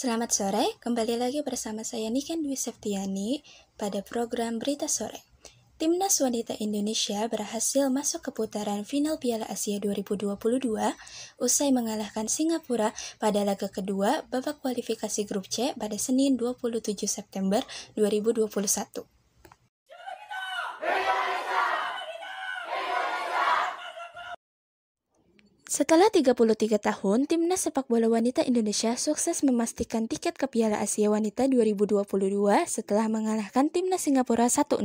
Selamat sore, kembali lagi bersama saya Niken Dwi Septiani pada program Berita Sore. Timnas Wanita Indonesia berhasil masuk ke putaran final Piala Asia 2022 usai mengalahkan Singapura pada laga kedua babak kualifikasi grup C pada Senin 27 September 2021. Setelah 33 tahun, Timnas Sepak Bola Wanita Indonesia sukses memastikan tiket ke Piala Asia Wanita 2022 setelah mengalahkan Timnas Singapura 1-0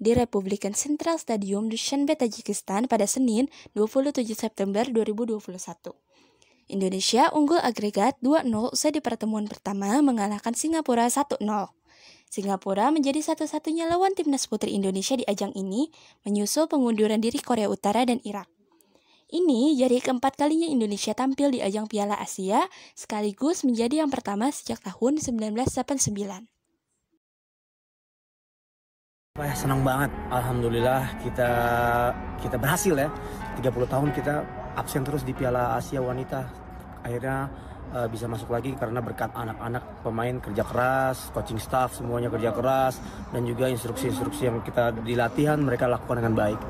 di Republican Central Stadium di Dushanbe, Tajikistan pada Senin 27 September 2021. Indonesia unggul agregat 2-0 usai di pertemuan pertama mengalahkan Singapura 1-0. Singapura menjadi satu-satunya lawan timnas putri Indonesia di ajang ini, menyusul pengunduran diri Korea Utara dan Irak. Ini jadi keempat kalinya Indonesia tampil di ajang Piala Asia, sekaligus menjadi yang pertama sejak tahun 1989. Wah, senang banget. Alhamdulillah kita kita berhasil ya. 30 tahun kita absen terus di Piala Asia Wanita. Akhirnya uh, bisa masuk lagi karena berkat anak-anak pemain kerja keras, coaching staff semuanya kerja keras dan juga instruksi-instruksi yang kita di latihan mereka lakukan dengan baik.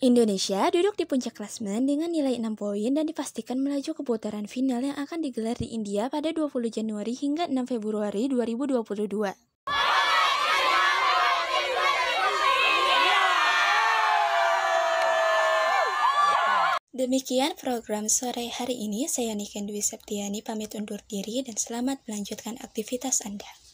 Indonesia duduk di puncak klasmen dengan nilai 6 poin dan dipastikan melaju ke putaran final yang akan digelar di India pada 20 Januari hingga 6 Februari 2022. Demikian program sore hari ini, saya Niken Dwi Septiani pamit undur diri dan selamat melanjutkan aktivitas Anda.